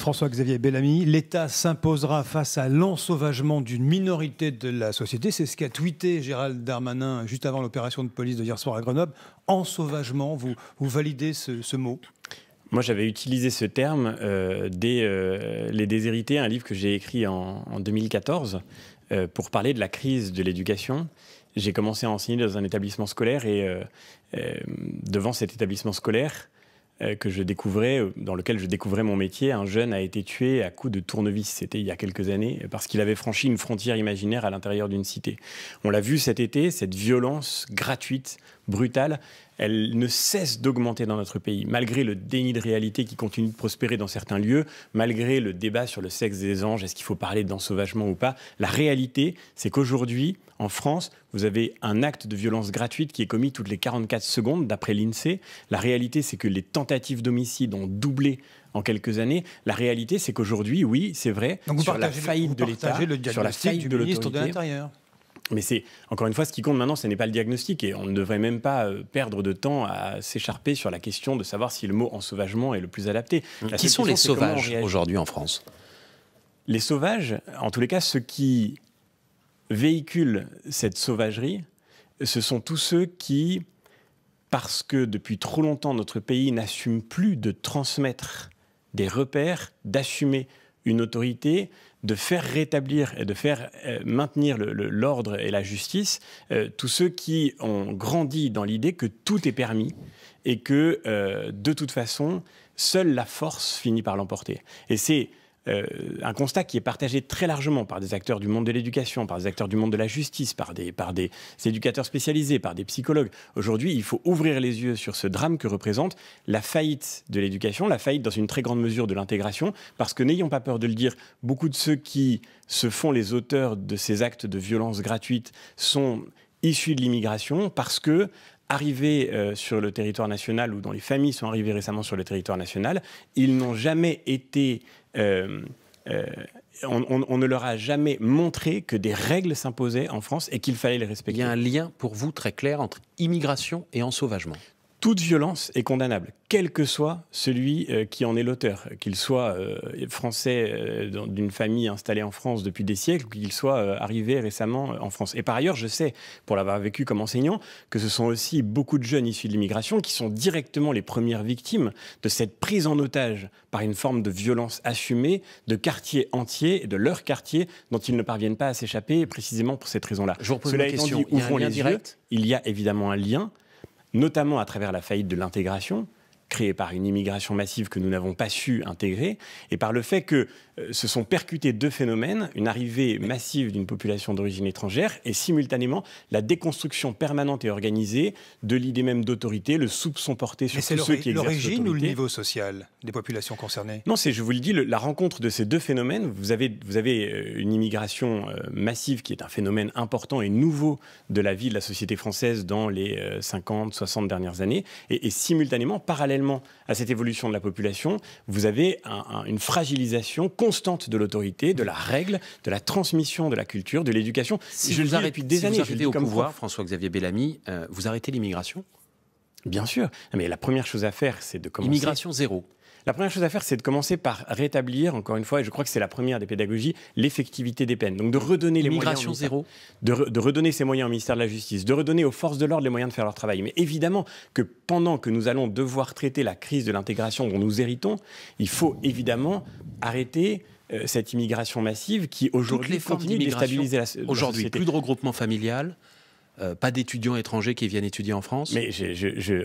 François-Xavier Bellamy, l'État s'imposera face à l'ensauvagement d'une minorité de la société. C'est ce qu'a tweeté Gérald Darmanin juste avant l'opération de police de hier soir à Grenoble. Ensauvagement, vous, vous validez ce, mot moi, j'avais utilisé ce terme euh, dès euh, Les Déshérités, un livre que j'ai écrit en, 2014, euh, pour parler de la crise de l'éducation. J'ai commencé à enseigner dans un établissement scolaire et devant cet établissement scolaire, euh, que je découvrais, euh, dans lequel je découvrais mon métier, un jeune a été tué à coups de tournevis. C'était il y a quelques années euh, parce qu'il avait franchi une frontière imaginaire à l'intérieur d'une cité. On l'a vu cet été, cette violence gratuite, brutale, elle ne cesse d'augmenter dans notre pays, malgré le déni de réalité qui continue de prospérer dans certains lieux, malgré le débat sur le sexe des anges, est-ce qu'il faut parler d'ensauvagement ou pas. La réalité, c'est qu'aujourd'hui, en France, vous avez un acte de violence gratuite qui est commis toutes les 44 secondes, d'après l'INSEE. La réalité, c'est que les tentatives d'homicide ont doublé en quelques années. La réalité, c'est qu'aujourd'hui, oui, c'est vrai, sur, la faillite de l'État, sur la faillite du ministre de l'Intérieur. Mais c'est encore une fois ce qui compte maintenant, ce n'est pas le diagnostic et on ne devrait même pas euh, perdre de temps à s'écharper sur la question de savoir si le mot ensauvagement est le plus adapté. qui sont les sauvages aujourd'hui en France Les sauvages, en tous les cas, ceux qui véhiculent cette sauvagerie, ce sont tous ceux qui, parce que depuis trop longtemps notre pays n'assume plus de transmettre des repères, d'assumer une autorité de faire rétablir et de faire euh, maintenir l'ordre et la justice euh, tous ceux qui ont grandi dans l'idée que tout est permis et que, euh, de toute façon, seule la force finit par l'emporter. Et c'est euh, un constat qui est partagé très largement par des acteurs du monde de l'éducation, par des acteurs du monde de la justice, par des, éducateurs spécialisés, par des psychologues. Aujourd'hui, il faut ouvrir les yeux sur ce drame que représente la faillite de l'éducation, la faillite dans une très grande mesure de l'intégration, parce que n'ayons pas peur de le dire, beaucoup de ceux qui se font les auteurs de ces actes de violence gratuite sont issus de l'immigration parce que arrivés euh, sur le territoire national ou dont les familles sont arrivées récemment sur le territoire national, ils n'ont jamais été euh, euh, on, on, ne leur a jamais montré que des règles s'imposaient en France et qu'il fallait les respecter. Il y a un lien pour vous très clair entre immigration et ensauvagement toute violence est condamnable, quel que soit celui euh, qui en est l'auteur, qu'il soit euh, français euh, d'une famille installée en France depuis des siècles, qu'il soit arrivé récemment en France. Et par ailleurs, je sais, pour l'avoir vécu comme enseignant, que ce sont aussi beaucoup de jeunes issus de l'immigration qui sont directement les premières victimes de cette prise en otage par une forme de violence assumée de quartiers entiers, de leur quartier, dont ils ne parviennent pas à s'échapper, précisément pour cette raison-là. Je vous pose la question. Dit, il y il y a évidemment un lien notamment à travers la faillite de l'intégration, créé par une immigration massive que nous n'avons pas su intégrer, et par le fait que euh, se sont percutés deux phénomènes, une arrivée massive d'une population d'origine étrangère et simultanément la déconstruction permanente et organisée de l'idée même d'autorité, le soupçon porté sur ceux qui exercent l'origine ou le niveau social des populations concernées Non, c'est, je vous le dis, la rencontre de ces deux phénomènes. Vous avez, vous avez euh, une immigration euh, massive qui est un phénomène important et nouveau de la vie de la société française dans les 50, 60 dernières années, et, et simultanément, parallèle à cette évolution de la population, vous avez une fragilisation constante de l'autorité, de la règle, de la transmission de la culture, de l'éducation. Si je les dis depuis des années, vous au pouvoir, François-Xavier Bellamy, euh, vous arrêtez l'immigration Bien sûr. Mais la première chose à faire, c'est de commencer. Immigration zéro. La première chose à faire, c'est de commencer par rétablir, encore une fois, et je crois que c'est la première des pédagogies, l'effectivité des peines. Donc de redonner les moyens. De, redonner ces moyens au ministère de la Justice, de redonner aux forces de l'ordre les moyens de faire leur travail. Mais évidemment que pendant que nous allons devoir traiter la crise de l'intégration dont nous héritons, il faut évidemment arrêter euh, cette immigration massive qui aujourd'hui continue de déstabiliser la, société. Aujourd'hui, plus de regroupement familial, euh, pas d'étudiants étrangers qui viennent étudier en France. Mais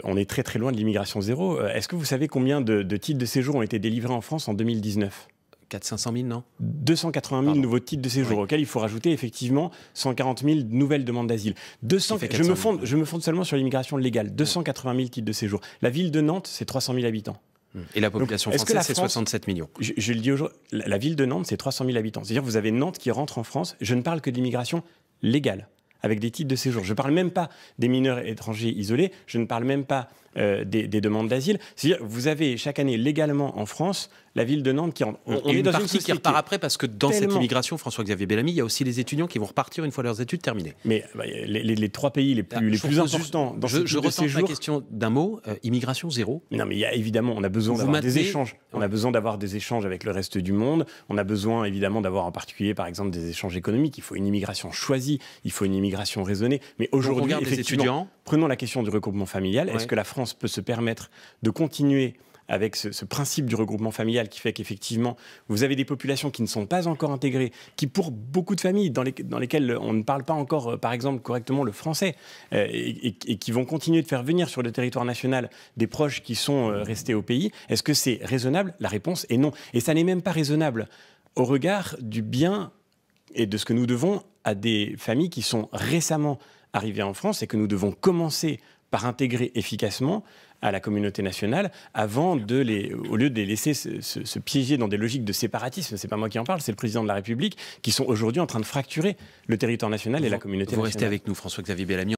on est très très loin de l'immigration zéro. Euh, est-ce que vous savez combien de, titres de séjour ont été délivrés en France en 2019 400 000, non 280 000 nouveaux titres de séjour, auxquels il faut rajouter effectivement 140 000 nouvelles demandes d'asile. 200... Je, me fonde, je me fonde seulement sur l'immigration légale, 280 000 titres de séjour. La ville de Nantes, c'est 300 000 habitants. Mmh. Et la population française, c'est 67 millions. Je, le dis aujourd'hui, la, la ville de Nantes, c'est 300 000 habitants. C'est-à-dire, vous avez Nantes qui rentre en France. Je ne parle que d'immigration légale avec des titres de séjour. Je ne parle même pas des mineurs étrangers isolés, je ne parle même pas euh, des, demandes d'asile. C'est-à-dire, vous avez chaque année légalement en France la ville de Nantes qui On, est dans partie qui repart après parce que dans cette immigration, François-Xavier Bellamy, il y a aussi les étudiants qui vont repartir une fois leurs études terminées. Mais bah, les, trois pays les ah, plus, les plus importants je, dans ce je, je de séjour. la question d'un mot euh, immigration zéro. Non, mais il y a, évidemment, on a besoin d'avoir des échanges. On a besoin d'avoir des échanges avec le reste du monde. On a besoin évidemment d'avoir en particulier, par exemple, des échanges économiques. Il faut une immigration choisie. Il faut une immigration raisonnée. Mais aujourd'hui, les étudiants. prenons la question du regroupement familial. Est-ce que la France peut se permettre de continuer avec ce, principe du regroupement familial qui fait qu'effectivement, vous avez des populations qui ne sont pas encore intégrées, qui pour beaucoup de familles dans, lesquelles on ne parle pas encore, euh, par exemple, correctement le français, euh, et, qui vont continuer de faire venir sur le territoire national des proches qui sont euh, restés au pays, est-ce que c'est raisonnable La réponse est non. Et ça n'est même pas raisonnable au regard du bien et de ce que nous devons à des familles qui sont récemment arrivées en France et que nous devons commencer par intégrer efficacement à la communauté nationale avant de les, au lieu de les laisser se, piéger dans des logiques de séparatisme, c'est pas moi qui en parle, c'est le président de la République, qui sont aujourd'hui en train de fracturer le territoire national et la communauté nationale. Vous restez avec nous, François-Xavier Bellamy.